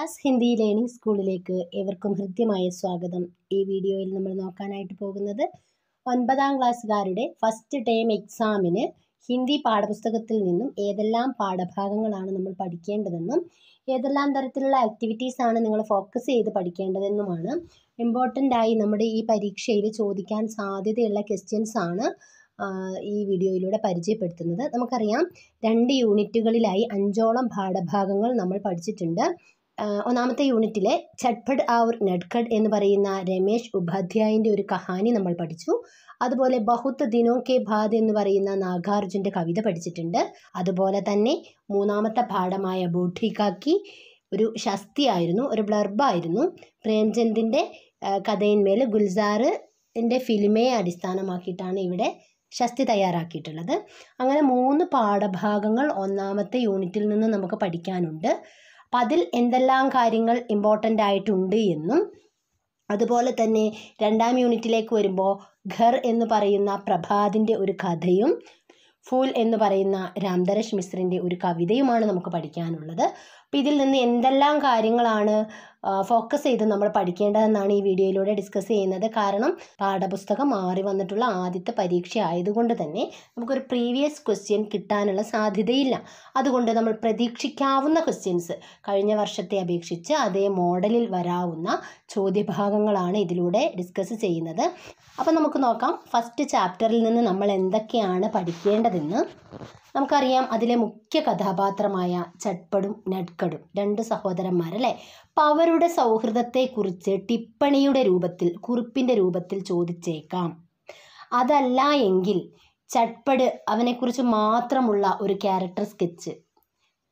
class Hindi learning സ്കൂളിലേക്ക് ഏവർക്കും ഹൃദ്യമായ സ്വാഗതം ഈ വീഡിയോയിൽ നമ്മൾ നോക്കാനായിട്ട് പോകുന്നത് ഒൻപതാം ക്ലാസ്സുകാരുടെ ഫസ്റ്റ് ടൈം എക്സാമിന് ഹിന്ദി പാഠപുസ്തകത്തിൽ നിന്നും ഏതെല്ലാം പാഠഭാഗങ്ങളാണ് നമ്മൾ പഠിക്കേണ്ടതെന്നും ഏതെല്ലാം തരത്തിലുള്ള ആക്ടിവിറ്റീസ് ആണ് നിങ്ങൾ ഫോക്കസ് ചെയ്ത് പഠിക്കേണ്ടതെന്നുമാണ് ഇമ്പോർട്ടൻ്റ് ആയി നമ്മുടെ ഈ പരീക്ഷയിൽ ചോദിക്കാൻ സാധ്യതയുള്ള ക്വസ്റ്റ്യൻസ് ആണ് ഈ വീഡിയോയിലൂടെ പരിചയപ്പെടുത്തുന്നത് നമുക്കറിയാം രണ്ട് യൂണിറ്റുകളിലായി അഞ്ചോളം പാഠഭാഗങ്ങൾ നമ്മൾ പഠിച്ചിട്ടുണ്ട് ഒന്നാമത്തെ യൂണിറ്റിലെ ചട്പട് ആവർ നഡ്കഡ് എന്ന് പറയുന്ന രമേശ് ഉപാധ്യായൻ്റെ ഒരു കഹാനി നമ്മൾ പഠിച്ചു അതുപോലെ ബഹുത്ത് ദിനോ കെ ഭാദ് എന്ന് പറയുന്ന നാഗാർജുൻ്റെ കവിത പഠിച്ചിട്ടുണ്ട് അതുപോലെ തന്നെ മൂന്നാമത്തെ പാഠമായ ബോട്ടിക്കാക്കി ഒരു ശസ്തിയായിരുന്നു ഒരു ബ്ലർബായിരുന്നു പ്രേംചന്ദിൻ്റെ കഥയിന്മേൽ ഗുൽസാറിൻ്റെ ഫിലിമയെ അടിസ്ഥാനമാക്കിയിട്ടാണ് ഇവിടെ ശസ്തി തയ്യാറാക്കിയിട്ടുള്ളത് അങ്ങനെ മൂന്ന് പാഠഭാഗങ്ങൾ ഒന്നാമത്തെ യൂണിറ്റിൽ നിന്ന് നമുക്ക് പഠിക്കാനുണ്ട് അപ്പം അതിൽ എന്തെല്ലാം കാര്യങ്ങൾ ഇമ്പോർട്ടൻ്റ് ആയിട്ടുണ്ട് എന്നും അതുപോലെ തന്നെ രണ്ടാം യൂണിറ്റിലേക്ക് വരുമ്പോൾ ഖർ എന്ന് പറയുന്ന പ്രഭാതിൻ്റെ ഒരു കഥയും ഫൂൽ എന്ന് പറയുന്ന രാംധരേഷ് മിശ്രിൻ്റെ ഒരു കവിതയുമാണ് നമുക്ക് പഠിക്കാനുള്ളത് അപ്പോൾ ഇതിൽ നിന്ന് എന്തെല്ലാം കാര്യങ്ങളാണ് ഫോക്കസ് ചെയ്ത് നമ്മൾ പഠിക്കേണ്ടതെന്നാണ് ഈ വീഡിയോയിലൂടെ ഡിസ്കസ് ചെയ്യുന്നത് കാരണം പാഠപുസ്തകം മാറി വന്നിട്ടുള്ള ആദ്യത്തെ പരീക്ഷ ആയതുകൊണ്ട് തന്നെ നമുക്കൊരു പ്രീവിയസ് ക്വസ്റ്റ്യൻ കിട്ടാനുള്ള സാധ്യതയില്ല അതുകൊണ്ട് നമ്മൾ പ്രതീക്ഷിക്കാവുന്ന ക്വസ്റ്റ്യൻസ് കഴിഞ്ഞ വർഷത്തെ അപേക്ഷിച്ച് അതേ മോഡലിൽ വരാവുന്ന ചോദ്യഭാഗങ്ങളാണ് ഇതിലൂടെ ഡിസ്കസ് ചെയ്യുന്നത് അപ്പോൾ നമുക്ക് നോക്കാം ഫസ്റ്റ് ചാപ്റ്ററിൽ നിന്ന് നമ്മൾ എന്തൊക്കെയാണ് പഠിക്കേണ്ടതെന്ന് നമുക്കറിയാം അതിലെ മുഖ്യ കഥാപാത്രമായ ചട്പടും നട്കടും രണ്ട് സഹോദരന്മാരല്ലേ പവറുടെ സൗഹൃദത്തെക്കുറിച്ച് ടിപ്പണിയുടെ രൂപത്തിൽ കുറിപ്പിൻ്റെ രൂപത്തിൽ ചോദിച്ചേക്കാം അതല്ല എങ്കിൽ ചട്പട് അവനെക്കുറിച്ച് മാത്രമുള്ള ഒരു ക്യാരക്ടർ സ്കെച്ച്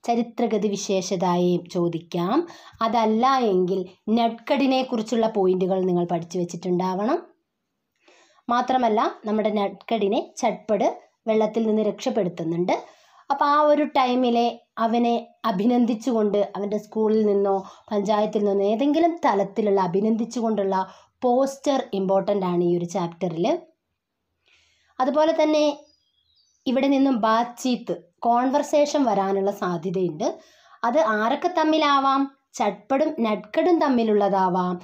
ചരിത്രഗതി വിശേഷതയെയും ചോദിക്കാം അതല്ല എങ്കിൽ നട്കടിനെ കുറിച്ചുള്ള പോയിന്റുകൾ നിങ്ങൾ പഠിച്ചു വെച്ചിട്ടുണ്ടാവണം മാത്രമല്ല നമ്മുടെ നട്കടിനെ ചട്പട് വെള്ളത്തിൽ നിന്ന് രക്ഷപ്പെടുത്തുന്നുണ്ട് അപ്പോൾ ആ ഒരു ടൈമിലെ അവനെ അഭിനന്ദിച്ചുകൊണ്ട് അവൻ്റെ സ്കൂളിൽ നിന്നോ പഞ്ചായത്തിൽ നിന്നോ ഏതെങ്കിലും തലത്തിലുള്ള അഭിനന്ദിച്ചുകൊണ്ടുള്ള പോസ്റ്റർ ഇമ്പോർട്ടൻ്റ് ആണ് ഈ ഒരു ചാപ്റ്ററിൽ അതുപോലെ തന്നെ ഇവിടെ നിന്നും ബാച്ചീത്ത് കോൺവെർസേഷൻ വരാനുള്ള സാധ്യതയുണ്ട് അത് ആരൊക്കെ തമ്മിലാവാം ചട്പടും നട്കടും തമ്മിലുള്ളതാവാം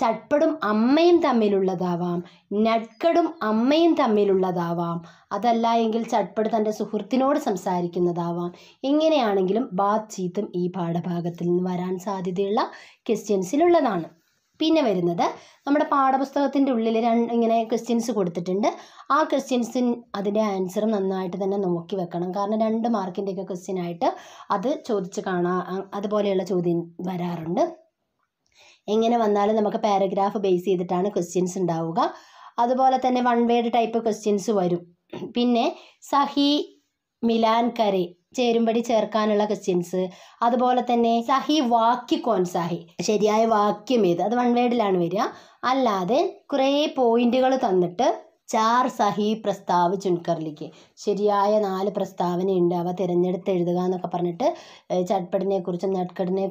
ചട്ടടും അമ്മയും തമ്മിലുള്ളതാവാം നട്കടും അമ്മയും തമ്മിലുള്ളതാവാം അതല്ല എങ്കിൽ ചട്പട് തൻ്റെ സുഹൃത്തിനോട് സംസാരിക്കുന്നതാവാം എങ്ങനെയാണെങ്കിലും ബാത് ചീത്തും ഈ പാഠഭാഗത്തിൽ നിന്ന് വരാൻ സാധ്യതയുള്ള ക്വസ്റ്റ്യൻസിലുള്ളതാണ് പിന്നെ വരുന്നത് നമ്മുടെ പാഠപുസ്തകത്തിൻ്റെ ഉള്ളിൽ രണ്ട് ഇങ്ങനെ ക്വസ്റ്റ്യൻസ് കൊടുത്തിട്ടുണ്ട് ആ ക്വസ്റ്റ്യൻസിൻ അതിൻ്റെ ആൻസറും നന്നായിട്ട് തന്നെ നോക്കി വെക്കണം കാരണം രണ്ട് മാർക്കിൻ്റെയൊക്കെ ക്വസ്റ്റ്യൻ ആയിട്ട് അത് ചോദിച്ച് കാണാ അതുപോലെയുള്ള ചോദ്യം വരാറുണ്ട് എങ്ങനെ വന്നാലും നമുക്ക് പാരഗ്രാഫ് ബേസ് ചെയ്തിട്ടാണ് ക്വസ്റ്റ്യൻസ് ഉണ്ടാവുക അതുപോലെ തന്നെ വൺ വേഡ് ടൈപ്പ് ക്വസ്റ്റ്യൻസ് വരും പിന്നെ സഹി മിലാൻ കരെ ചേരുംപടി ചേർക്കാനുള്ള ക്വസ്റ്റ്യൻസ് അതുപോലെ തന്നെ സഹി വാക്യ കോൺ സാഹി ശരിയായ വാക്യം ഏത് അത് വൺ വേഡിലാണ് വരിക അല്ലാതെ കുറേ പോയിന്റുകൾ തന്നിട്ട് ചാർ സഹി പ്രസ്താവ് ചുൻകർലിക്ക് ശരിയായ നാല് പ്രസ്താവന ഉണ്ട് അവ തിരഞ്ഞെടുത്ത് എഴുതുക എന്നൊക്കെ പറഞ്ഞിട്ട് ചട്ടപ്പടിനെ കുറിച്ചും നട്കടിനെ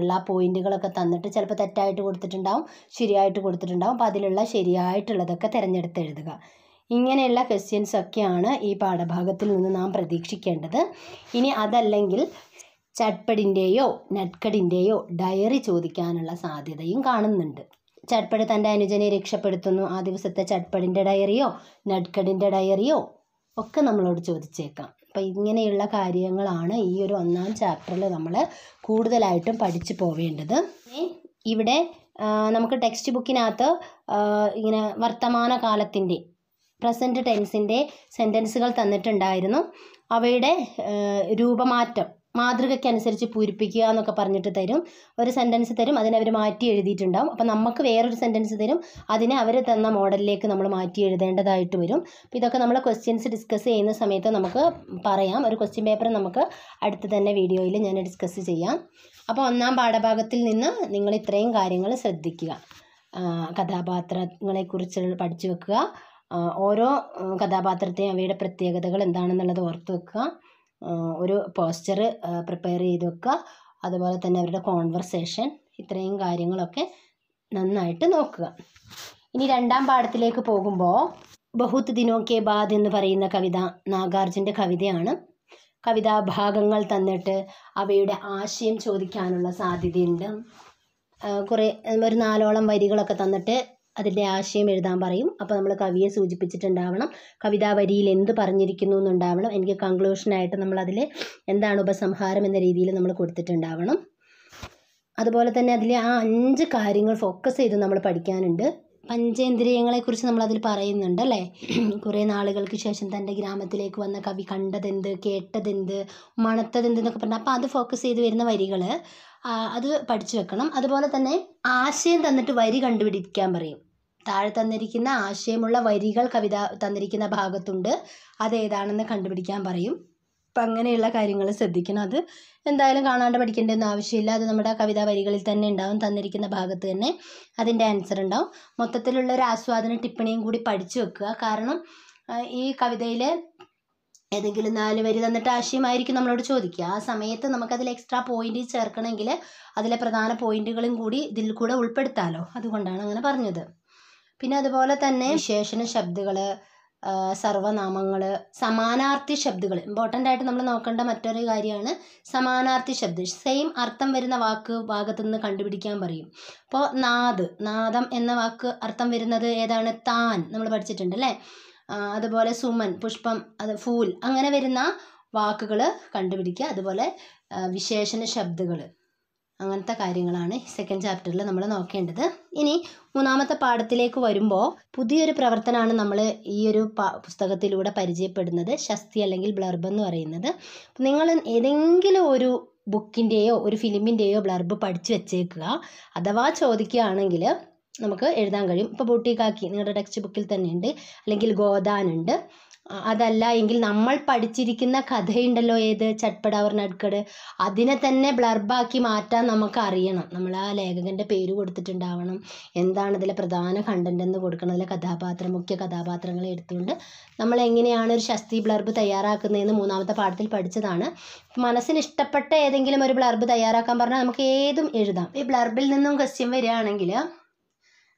ഉള്ള പോയിന്റുകളൊക്കെ തന്നിട്ട് ചിലപ്പോൾ തെറ്റായിട്ട് കൊടുത്തിട്ടുണ്ടാവും ശരിയായിട്ട് കൊടുത്തിട്ടുണ്ടാവും അപ്പോൾ അതിലുള്ള ശരിയായിട്ടുള്ളതൊക്കെ തിരഞ്ഞെടുത്ത് എഴുതുക ഇങ്ങനെയുള്ള ക്വസ്റ്റ്യൻസ് ഒക്കെയാണ് ഈ പാഠഭാഗത്തിൽ നിന്ന് നാം പ്രതീക്ഷിക്കേണ്ടത് ഇനി അതല്ലെങ്കിൽ ചട്പടിൻ്റെയോ നട്കടിൻ്റെയോ ഡയറി ചോദിക്കാനുള്ള സാധ്യതയും കാണുന്നുണ്ട് ചട്പട് തൻ്റെ അനുജനെ രക്ഷപ്പെടുത്തുന്നു ആ ദിവസത്തെ ചട്പടിൻ്റെ ഡയറിയോ നഡ്കഡിൻ്റെ ഡയറിയോ ഒക്കെ നമ്മളോട് ചോദിച്ചേക്കാം അപ്പം ഇങ്ങനെയുള്ള കാര്യങ്ങളാണ് ഈ ഒരു ഒന്നാം ചാപ്റ്ററിൽ നമ്മൾ കൂടുതലായിട്ടും പഠിച്ചു പോവേണ്ടത് ഇവിടെ നമുക്ക് ടെക്സ്റ്റ് ബുക്കിനകത്ത് ഇങ്ങനെ വർത്തമാന കാലത്തിൻ്റെ പ്രസൻറ്റ് ടെൻസിൻ്റെ സെൻറ്റൻസുകൾ തന്നിട്ടുണ്ടായിരുന്നു അവയുടെ രൂപമാറ്റം അനുസരിച്ച് പൂരിപ്പിക്കുക എന്നൊക്കെ പറഞ്ഞിട്ട് തരും ഒരു സെൻറ്റൻസ് തരും അതിനെ അവർ മാറ്റി എഴുതിയിട്ടുണ്ടാവും അപ്പോൾ നമുക്ക് വേറൊരു സെൻറ്റൻസ് തരും അതിനെ അവർ തന്ന മോഡലിലേക്ക് നമ്മൾ മാറ്റി എഴുതേണ്ടതായിട്ട് വരും അപ്പോൾ ഇതൊക്കെ നമ്മൾ ക്വസ്റ്റ്യൻസ് ഡിസ്കസ് ചെയ്യുന്ന സമയത്ത് നമുക്ക് പറയാം ഒരു ക്വസ്റ്റ്യൻ പേപ്പർ നമുക്ക് അടുത്ത് തന്നെ വീഡിയോയിൽ ഞാൻ ഡിസ്കസ് ചെയ്യാം അപ്പോൾ ഒന്നാം പാഠഭാഗത്തിൽ നിന്ന് നിങ്ങൾ ഇത്രയും കാര്യങ്ങൾ ശ്രദ്ധിക്കുക കഥാപാത്രങ്ങളെക്കുറിച്ച് പഠിച്ചു വെക്കുക ഓരോ കഥാപാത്രത്തെയും അവയുടെ പ്രത്യേകതകൾ എന്താണെന്നുള്ളത് ഓർത്ത് വെക്കുക ഒരു പോസ്റ്റർ പ്രിപ്പയർ ചെയ്ത് വെക്കുക അതുപോലെ തന്നെ അവരുടെ കോൺവെർസേഷൻ ഇത്രയും കാര്യങ്ങളൊക്കെ നന്നായിട്ട് നോക്കുക ഇനി രണ്ടാം പാഠത്തിലേക്ക് പോകുമ്പോൾ ബഹുത് ദിനോക്കെ ബാദ് എന്ന് പറയുന്ന കവിത നാഗാർജുൻ്റെ കവിതയാണ് കവിതാഭാഗങ്ങൾ തന്നിട്ട് അവയുടെ ആശയം ചോദിക്കാനുള്ള സാധ്യതയുണ്ട് കുറേ ഒരു നാലോളം വരികളൊക്കെ തന്നിട്ട് അതിൻ്റെ ആശയം എഴുതാൻ പറയും അപ്പോൾ നമ്മൾ കവിയെ സൂചിപ്പിച്ചിട്ടുണ്ടാവണം കവിതാ വരിയിൽ എന്ത് പറഞ്ഞിരിക്കുന്നു എന്നുണ്ടാവണം എനിക്ക് കൺക്ലൂഷനായിട്ട് അതിൽ എന്താണ് ഉപസംഹാരം എന്ന രീതിയിൽ നമ്മൾ കൊടുത്തിട്ടുണ്ടാവണം അതുപോലെ തന്നെ അതിലെ ആ അഞ്ച് കാര്യങ്ങൾ ഫോക്കസ് ചെയ്ത് നമ്മൾ പഠിക്കാനുണ്ട് പഞ്ചേന്ദ്രിയങ്ങളെക്കുറിച്ച് നമ്മളതിൽ പറയുന്നുണ്ട് അല്ലേ കുറേ നാളുകൾക്ക് ശേഷം തൻ്റെ ഗ്രാമത്തിലേക്ക് വന്ന കവി കണ്ടതെന്ത് കേട്ടതെന്ത് മണത്തതെന്ത് എന്നൊക്കെ പറഞ്ഞാൽ അപ്പോൾ അത് ഫോക്കസ് ചെയ്ത് വരുന്ന വരികൾ അത് പഠിച്ചു വെക്കണം അതുപോലെ തന്നെ ആശയം തന്നിട്ട് വരി കണ്ടുപിടിക്കാൻ പറയും താഴെ തന്നിരിക്കുന്ന ആശയമുള്ള വരികൾ കവിത തന്നിരിക്കുന്ന ഭാഗത്തുണ്ട് അതേതാണെന്ന് കണ്ടുപിടിക്കാൻ പറയും അപ്പം അങ്ങനെയുള്ള കാര്യങ്ങൾ ശ്രദ്ധിക്കണം അത് എന്തായാലും കാണാണ്ട് പഠിക്കേണ്ടതെന്ന് ആവശ്യമില്ല അത് നമ്മുടെ കവിതാ വരികളിൽ തന്നെ ഉണ്ടാവും തന്നിരിക്കുന്ന ഭാഗത്ത് തന്നെ അതിൻ്റെ ആൻസർ ഉണ്ടാവും മൊത്തത്തിലുള്ള ഒരു ആസ്വാദന ടിപ്പണിയും കൂടി പഠിച്ചു വെക്കുക കാരണം ഈ കവിതയിലെ ഏതെങ്കിലും നാല് വരി തന്നിട്ട് ആശയമായിരിക്കും നമ്മളോട് ചോദിക്കുക ആ സമയത്ത് നമുക്കതിൽ എക്സ്ട്രാ പോയിന്റ് ചേർക്കണമെങ്കിൽ അതിലെ പ്രധാന പോയിന്റുകളും കൂടി ഇതിൽ കൂടെ ഉൾപ്പെടുത്താലോ അതുകൊണ്ടാണ് അങ്ങനെ പറഞ്ഞത് പിന്നെ അതുപോലെ തന്നെ വിശേഷണ ശബ്ദങ്ങൾ സർവനാമങ്ങൾ സമാനാർത്ഥി ശബ്ദങ്ങൾ ഇമ്പോർട്ടൻ്റ് ആയിട്ട് നമ്മൾ നോക്കേണ്ട മറ്റൊരു കാര്യമാണ് സമാനാർത്ഥി ശബ്ദം സെയിം അർത്ഥം വരുന്ന വാക്ക് ഭാഗത്തു നിന്ന് കണ്ടുപിടിക്കാൻ പറയും അപ്പോൾ നാദ് നാദം എന്ന വാക്ക് അർത്ഥം വരുന്നത് ഏതാണ് താൻ നമ്മൾ പഠിച്ചിട്ടുണ്ട് അല്ലേ അതുപോലെ സുമൻ പുഷ്പം അത് ഫൂൽ അങ്ങനെ വരുന്ന വാക്കുകൾ കണ്ടുപിടിക്കുക അതുപോലെ വിശേഷണ ശബ്ദങ്ങൾ അങ്ങനത്തെ കാര്യങ്ങളാണ് സെക്കൻഡ് ചാപ്റ്ററിൽ നമ്മൾ നോക്കേണ്ടത് ഇനി മൂന്നാമത്തെ പാഠത്തിലേക്ക് വരുമ്പോൾ പുതിയൊരു പ്രവർത്തനമാണ് നമ്മൾ ഈ ഒരു പുസ്തകത്തിലൂടെ പരിചയപ്പെടുന്നത് ശസ്തി അല്ലെങ്കിൽ ബ്ലർബ് എന്ന് പറയുന്നത് നിങ്ങൾ ഏതെങ്കിലും ഒരു ബുക്കിൻ്റെയോ ഒരു ഫിലിമിൻ്റെയോ ബ്ലർബ് പഠിച്ചു വെച്ചേക്കുക അഥവാ ചോദിക്കുകയാണെങ്കിൽ നമുക്ക് എഴുതാൻ കഴിയും ഇപ്പോൾ ബൊട്ടിക്കാക്കി നിങ്ങളുടെ ടെക്സ്റ്റ് ബുക്കിൽ തന്നെ ഉണ്ട് അല്ലെങ്കിൽ ഗോദാനുണ്ട് അതല്ല എങ്കിൽ നമ്മൾ പഠിച്ചിരിക്കുന്ന കഥയുണ്ടല്ലോ ഏത് ചട്പടാവർ നടുക്കട് അതിനെ തന്നെ ബ്ലർബാക്കി മാറ്റാൻ നമുക്ക് അറിയണം നമ്മൾ ആ ലേഖകൻ്റെ പേര് കൊടുത്തിട്ടുണ്ടാവണം എന്താണ് ഇതിലെ പ്രധാന കണ്ടൻ്റ് എന്ന് കൊടുക്കണം അതിലെ കഥാപാത്രം മുഖ്യ കഥാപാത്രങ്ങളെ എടുത്തുകൊണ്ട് നമ്മൾ എങ്ങനെയാണ് ഒരു ശസ്തി ബ്ലർബ് തയ്യാറാക്കുന്നതെന്ന് മൂന്നാമത്തെ പാഠത്തിൽ പഠിച്ചതാണ് മനസ്സിന് ഇഷ്ടപ്പെട്ട ഏതെങ്കിലും ഒരു ബ്ലർബ് തയ്യാറാക്കാൻ പറഞ്ഞാൽ നമുക്ക് ഏതും എഴുതാം ഈ ബ്ലർബിൽ നിന്നും ക്വസ്റ്റ്യൻ വരികയാണെങ്കിൽ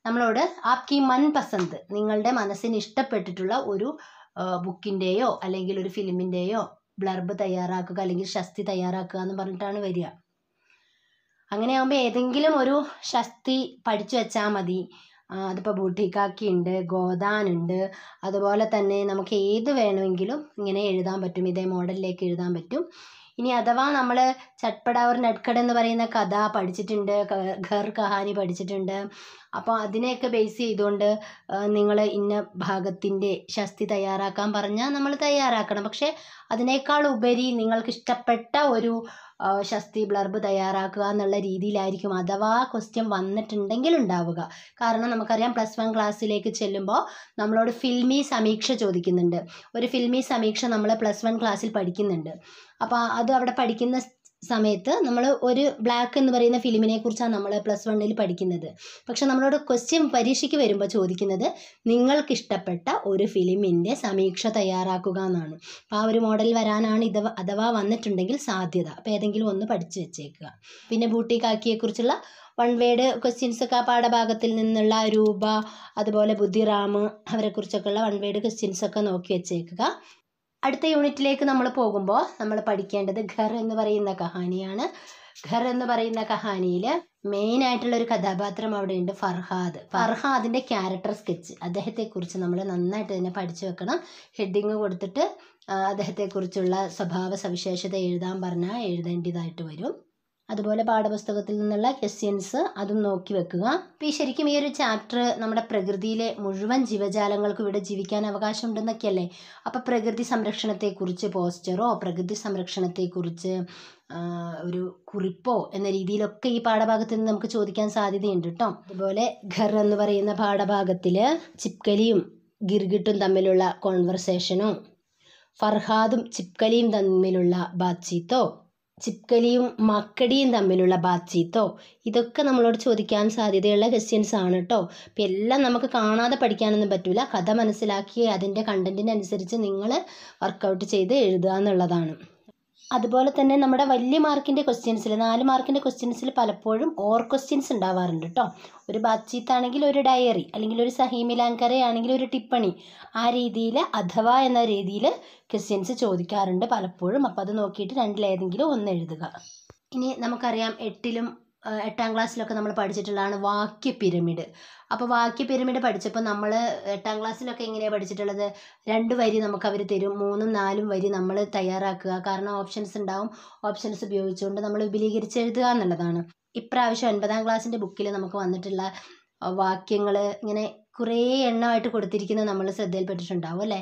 നമ്മളോട് ആപ്കി മൻ പസന്ത് നിങ്ങളുടെ മനസ്സിന് ഇഷ്ടപ്പെട്ടിട്ടുള്ള ഒരു ബുക്കിൻ്റെയോ അല്ലെങ്കിൽ ഒരു ഫിലിമിൻ്റെയോ ബ്ലർബ് തയ്യാറാക്കുക അല്ലെങ്കിൽ ശസ്തി തയ്യാറാക്കുക എന്ന് പറഞ്ഞിട്ടാണ് വരിക അങ്ങനെയാകുമ്പോൾ ഏതെങ്കിലും ഒരു ശസ്തി പഠിച്ചു വെച്ചാൽ മതി അതിപ്പോൾ ബൂട്ടിക്കാക്കി ഉണ്ട് ഗോദാൻ ഉണ്ട് അതുപോലെ തന്നെ നമുക്ക് ഏത് വേണമെങ്കിലും ഇങ്ങനെ എഴുതാൻ പറ്റും ഇതേ മോഡലിലേക്ക് എഴുതാൻ പറ്റും ഇനി അഥവാ നമ്മൾ ചട്പടാവർ നട്കട് എന്ന് പറയുന്ന കഥ പഠിച്ചിട്ടുണ്ട് ഖർ കഹാനി പഠിച്ചിട്ടുണ്ട് അപ്പോൾ അതിനെയൊക്കെ ബേസ് ചെയ്തുകൊണ്ട് നിങ്ങൾ ഇന്ന ഭാഗത്തിൻ്റെ ശസ്തി തയ്യാറാക്കാൻ പറഞ്ഞാൽ നമ്മൾ തയ്യാറാക്കണം പക്ഷേ അതിനേക്കാൾ ഉപരി നിങ്ങൾക്ക് ഇഷ്ടപ്പെട്ട ഒരു ശസ്തി ബ്ലർബ് തയ്യാറാക്കുക എന്നുള്ള രീതിയിലായിരിക്കും അഥവാ ക്വസ്റ്റ്യൻ വന്നിട്ടുണ്ടെങ്കിൽ ഉണ്ടാവുക കാരണം നമുക്കറിയാം പ്ലസ് വൺ ക്ലാസ്സിലേക്ക് ചെല്ലുമ്പോൾ നമ്മളോട് ഫിൽമി സമീക്ഷ ചോദിക്കുന്നുണ്ട് ഒരു ഫിൽമി സമീക്ഷ നമ്മൾ പ്ലസ് വൺ ക്ലാസ്സിൽ പഠിക്കുന്നുണ്ട് അപ്പോൾ അത് അവിടെ പഠിക്കുന്ന സമയത്ത് നമ്മൾ ഒരു ബ്ലാക്ക് എന്ന് പറയുന്ന ഫിലിമിനെ കുറിച്ചാണ് നമ്മൾ പ്ലസ് വണ്ണിൽ പഠിക്കുന്നത് പക്ഷെ നമ്മളോട് ക്വസ്റ്റ്യൻ പരീക്ഷയ്ക്ക് വരുമ്പോൾ ചോദിക്കുന്നത് നിങ്ങൾക്ക് ഇഷ്ടപ്പെട്ട ഒരു ഫിലിമിൻ്റെ സമീക്ഷ തയ്യാറാക്കുക എന്നാണ് അപ്പോൾ ആ ഒരു മോഡൽ വരാനാണ് ഇത് അഥവാ വന്നിട്ടുണ്ടെങ്കിൽ സാധ്യത അപ്പോൾ ഏതെങ്കിലും ഒന്ന് പഠിച്ചു വെച്ചേക്കുക പിന്നെ ബൂട്ടി കാക്കിയെക്കുറിച്ചുള്ള വൺ വേഡ് ക്വസ്റ്റ്യൻസ് ഒക്കെ ആ പാഠഭാഗത്തിൽ നിന്നുള്ള രൂപ അതുപോലെ ബുദ്ധിറാം അവരെക്കുറിച്ചൊക്കെയുള്ള വൺ വേഡ് ക്വസ്റ്റ്യൻസ് ഒക്കെ നോക്കി വെച്ചേക്കുക അടുത്ത യൂണിറ്റിലേക്ക് നമ്മൾ പോകുമ്പോൾ നമ്മൾ പഠിക്കേണ്ടത് ഖർ എന്ന് പറയുന്ന കഹാനിയാണ് ഖർ എന്ന് പറയുന്ന കഹാനിയിൽ മെയിൻ ആയിട്ടുള്ള ഒരു കഥാപാത്രം അവിടെ ഉണ്ട് ഫർഹാദ് ഫർഹാദിന്റെ ക്യാരക്ടർ സ്കെച്ച് അദ്ദേഹത്തെക്കുറിച്ച് നമ്മൾ നന്നായിട്ട് തന്നെ പഠിച്ചു വെക്കണം ഹെഡിങ് കൊടുത്തിട്ട് അദ്ദേഹത്തെക്കുറിച്ചുള്ള സ്വഭാവ സവിശേഷത എഴുതാൻ പറഞ്ഞാൽ എഴുതേണ്ടതായിട്ട് വരും അതുപോലെ പാഠപുസ്തകത്തിൽ നിന്നുള്ള ക്വസ്റ്റ്യൻസ് അതും നോക്കി വെക്കുക അപ്പോൾ ഈ ശരിക്കും ഈ ഒരു ചാപ്റ്റർ നമ്മുടെ പ്രകൃതിയിലെ മുഴുവൻ ജീവജാലങ്ങൾക്കും ഇവിടെ ജീവിക്കാൻ അവകാശം ഉണ്ടെന്നൊക്കെയല്ലേ അപ്പോൾ പ്രകൃതി സംരക്ഷണത്തെക്കുറിച്ച് പോസ്റ്ററോ പ്രകൃതി സംരക്ഷണത്തെക്കുറിച്ച് ഒരു കുറിപ്പോ എന്ന രീതിയിലൊക്കെ ഈ പാഠഭാഗത്തിൽ നിന്ന് നമുക്ക് ചോദിക്കാൻ സാധ്യതയുണ്ട് കേട്ടോ അതുപോലെ ഖർ എന്ന് പറയുന്ന പാഠഭാഗത്തിൽ ചിപ്കലിയും ഗിർഗിട്ടും തമ്മിലുള്ള കോൺവെർസേഷനോ ഫർഹാദും ചിപ്കലിയും തമ്മിലുള്ള ബാത്ചീത്തോ ചിപ്കലിയും മക്കടിയും തമ്മിലുള്ള ബാത്ചീത്തോ ഇതൊക്കെ നമ്മളോട് ചോദിക്കാൻ സാധ്യതയുള്ള ക്വസ്റ്റ്യൻസ് ആണ് കേട്ടോ അപ്പോൾ എല്ലാം നമുക്ക് കാണാതെ പഠിക്കാനൊന്നും പറ്റില്ല കഥ മനസ്സിലാക്കി അതിൻ്റെ കണ്ടൻറ്റിനനുസരിച്ച് നിങ്ങൾ വർക്കൗട്ട് ചെയ്ത് എഴുതുക എന്നുള്ളതാണ് അതുപോലെ തന്നെ നമ്മുടെ വലിയ മാർക്കിൻ്റെ ക്വസ്റ്റ്യൻസിൽ നാല് മാർക്കിൻ്റെ ക്വസ്റ്റ്യൻസിൽ പലപ്പോഴും ഓർ ക്വസ്റ്റ്യൻസ് ഉണ്ടാവാറുണ്ട് കേട്ടോ ഒരു ബാത്ചീത്താണെങ്കിൽ ഒരു ഡയറി അല്ലെങ്കിൽ ഒരു സഹീമിലാങ്കര ആണെങ്കിൽ ഒരു ടിപ്പണി ആ രീതിയിൽ അഥവാ എന്ന രീതിയിൽ ക്വസ്റ്റ്യൻസ് ചോദിക്കാറുണ്ട് പലപ്പോഴും അപ്പോൾ അത് നോക്കിയിട്ട് രണ്ടിലേതെങ്കിലും ഒന്ന് എഴുതുക ഇനി നമുക്കറിയാം എട്ടിലും എട്ടാം ക്ലാസ്സിലൊക്കെ നമ്മൾ പഠിച്ചിട്ടുള്ളതാണ് വാക്യ പിരമിഡ് അപ്പോൾ വാക്യ പിരമിഡ് പഠിച്ചപ്പോൾ നമ്മൾ എട്ടാം ക്ലാസ്സിലൊക്കെ എങ്ങനെയാണ് പഠിച്ചിട്ടുള്ളത് രണ്ട് വരി നമുക്ക് അവർ തരും മൂന്നും നാലും വരി നമ്മൾ തയ്യാറാക്കുക കാരണം ഓപ്ഷൻസ് ഉണ്ടാവും ഓപ്ഷൻസ് ഉപയോഗിച്ചുകൊണ്ട് നമ്മൾ വിപുലീകരിച്ച് എഴുതുക എന്നുള്ളതാണ് ഇപ്രാവശ്യം ഒൻപതാം ക്ലാസ്സിൻ്റെ ബുക്കിൽ നമുക്ക് വന്നിട്ടുള്ള വാക്യങ്ങൾ ഇങ്ങനെ കുറേ എണ്ണമായിട്ട് കൊടുത്തിരിക്കുന്നത് നമ്മൾ ശ്രദ്ധയിൽപ്പെട്ടിട്ടുണ്ടാവും അല്ലേ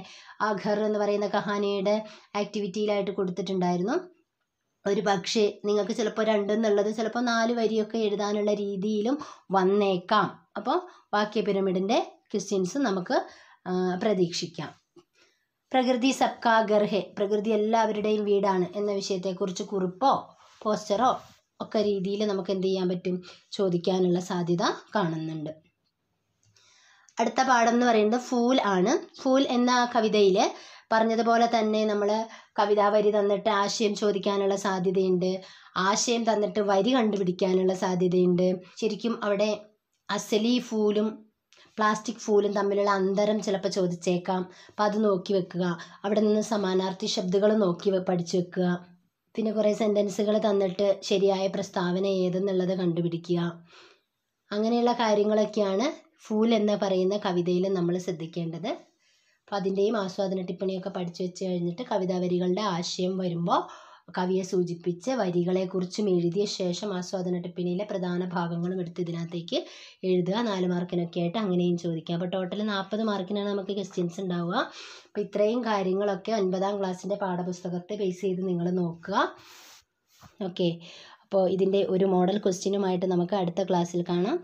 അഖർ എന്ന് പറയുന്ന കഹാനിയുടെ ആക്ടിവിറ്റിയിലായിട്ട് കൊടുത്തിട്ടുണ്ടായിരുന്നു ഒരു പക്ഷേ നിങ്ങൾക്ക് ചിലപ്പോൾ രണ്ടെന്നുള്ളത് ചിലപ്പോൾ നാല് വരിയൊക്കെ എഴുതാനുള്ള രീതിയിലും വന്നേക്കാം അപ്പോൾ വാക്യ പിരമിഡിൻ്റെ ക്വസ്റ്റ്യൻസ് നമുക്ക് പ്രതീക്ഷിക്കാം പ്രകൃതി സബ്കാ ഗർഹെ പ്രകൃതി എല്ലാവരുടെയും വീടാണ് എന്ന വിഷയത്തെക്കുറിച്ച് കുറിപ്പോ പോസ്റ്ററോ ഒക്കെ രീതിയിൽ നമുക്ക് എന്ത് ചെയ്യാൻ പറ്റും ചോദിക്കാനുള്ള സാധ്യത കാണുന്നുണ്ട് അടുത്ത പാഠം എന്ന് പറയുന്നത് ഫൂൽ ആണ് ഫൂൽ എന്ന കവിതയിൽ പറഞ്ഞതുപോലെ തന്നെ നമ്മൾ കവിതാ വരി തന്നിട്ട് ആശയം ചോദിക്കാനുള്ള സാധ്യതയുണ്ട് ആശയം തന്നിട്ട് വരി കണ്ടുപിടിക്കാനുള്ള സാധ്യതയുണ്ട് ശരിക്കും അവിടെ അസലി ഫൂലും പ്ലാസ്റ്റിക് ഫൂലും തമ്മിലുള്ള അന്തരം ചിലപ്പോൾ ചോദിച്ചേക്കാം അപ്പം അത് നോക്കി വെക്കുക അവിടെ നിന്ന് സമാനാർത്ഥി ശബ്ദങ്ങൾ നോക്കി പഠിച്ചു വെക്കുക പിന്നെ കുറേ സെൻറ്റൻസുകൾ തന്നിട്ട് ശരിയായ പ്രസ്താവന ഏതെന്നുള്ളത് കണ്ടുപിടിക്കുക അങ്ങനെയുള്ള കാര്യങ്ങളൊക്കെയാണ് ഫൂൽ എന്ന് പറയുന്ന കവിതയിൽ നമ്മൾ ശ്രദ്ധിക്കേണ്ടത് അപ്പം അതിൻ്റെയും ആസ്വാദന ടിപ്പണിയൊക്കെ പഠിച്ചു വെച്ച് കഴിഞ്ഞിട്ട് കവിതാ വരികളുടെ ആശയം വരുമ്പോൾ കവിയെ സൂചിപ്പിച്ച് വരികളെക്കുറിച്ചും എഴുതിയ ശേഷം ആസ്വാദന ടിപ്പിണിയിലെ പ്രധാന ഭാഗങ്ങളും എടുത്ത് ഇതിനകത്തേക്ക് എഴുതുക നാല് മാർക്കിനൊക്കെ ആയിട്ട് അങ്ങനെയും ചോദിക്കാം അപ്പോൾ ടോട്ടൽ നാൽപ്പത് മാർക്കിനാണ് നമുക്ക് ക്വസ്റ്റ്യൻസ് ഉണ്ടാവുക അപ്പോൾ ഇത്രയും കാര്യങ്ങളൊക്കെ ഒൻപതാം ക്ലാസ്സിൻ്റെ പാഠപുസ്തകത്തെ ബേസ് ചെയ്ത് നിങ്ങൾ നോക്കുക ഓക്കെ അപ്പോൾ ഇതിൻ്റെ ഒരു മോഡൽ ക്വസ്റ്റ്യനുമായിട്ട് നമുക്ക് അടുത്ത ക്ലാസ്സിൽ കാണാം